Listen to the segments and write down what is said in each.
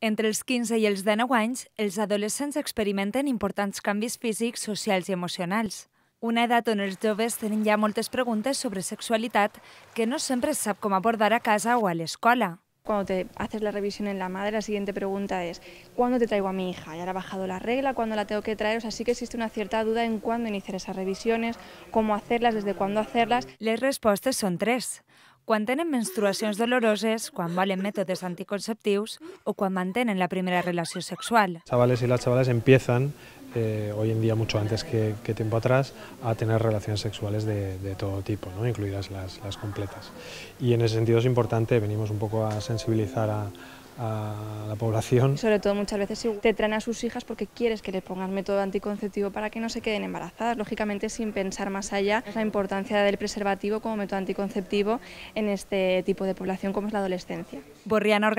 Entre els 15 i els 19 anys, els adolescents experimenten importants canvis físics, socials i emocionals. Una edat on els joves tenen ja moltes preguntes sobre sexualitat que no sempre sap com abordar a casa o a l'escola. Cuando te haces la revisión en la madre, la siguiente pregunta es, ¿cuándo te traigo a mi hija? ¿Ya le ha bajado la regla? ¿Cuándo la tengo que traer? O sea, sí que existe una cierta duda en cuándo iniciar esas revisiones, cómo hacerlas, desde cuándo hacerlas. Les respostes són tres. Cuando tienen menstruaciones dolorosas, cuando valen métodos anticonceptivos o cuando mantenen la primera relación sexual. Chavales y las chavales empiezan eh, hoy en día mucho antes que, tiempo atrás a tener relaciones sexuales de, todo tipo, ¿no? incluidas las, completas. Y en ese sentido es importante, venimos un poco a sensibilizar a, a la población. Sobre todo muchas veces te traen a sus hijas porque quieres que les pongan método anticonceptivo para que no se queden embarazadas, lógicamente sin pensar más allá la importancia del preservativo como método anticonceptivo en este tipo de población como es la adolescencia. Borrián ha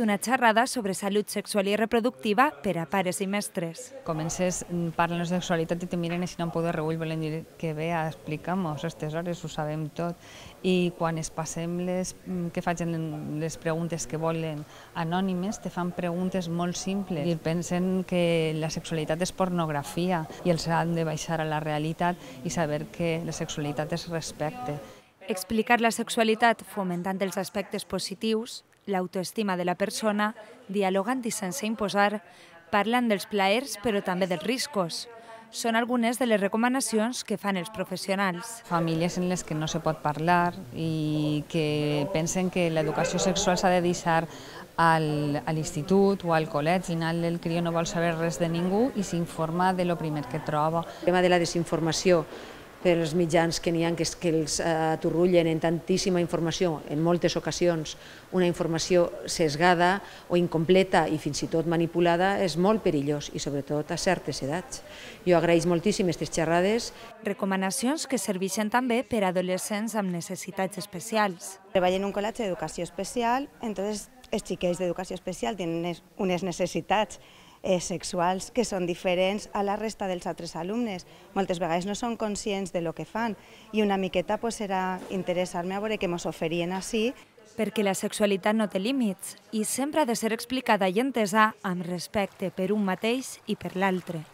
una charrada... sobre salud sexual y reproductiva ...para a pares i mestres. Comences, mm, para de sexualidad y te miren si no puedo puc que vea... ...explicamos, nos les este tesores, ho sabem tot. I quan es mm, que facin les preguntes que volen a anònimes te fan preguntes molt simples i pensen que la sexualitat és pornografia i els han de baixar a la realitat i saber que la sexualitat és respecte. Explicar la sexualitat fomentant els aspectes positius, l'autoestima de la persona, dialogant i sense imposar, parlant dels plaers però també dels riscos, són algunes de les recomanacions que fan els professionals. Famílies en les que no se pot parlar i que pensen que l'educació sexual s'ha de deixar al, a l'institut o al col·legi. Al final el crió no vol saber res de ningú i s'informa de lo primer que troba. El tema de la desinformació per els mitjans que n'hi ha, que, que els eh, aturrullen en tantíssima informació, en moltes ocasions una informació sesgada o incompleta i fins i tot manipulada és molt perillós i sobretot a certes edats. Jo agraeix moltíssim aquestes xerrades. Recomanacions que serveixen també per a adolescents amb necessitats especials. Treballo en un col·legi d'educació especial, entonces els xiquets d'educació especial tenen unes necessitats Eh, sexuals que són diferents a la resta dels altres alumnes. Moltes vegades no són conscients de lo que fan i una miqueta serà interessar-me a veure què ens oferien així. Perquè la sexualitat no té límits i sempre ha de ser explicada i entesa amb respecte per un mateix i per l'altre.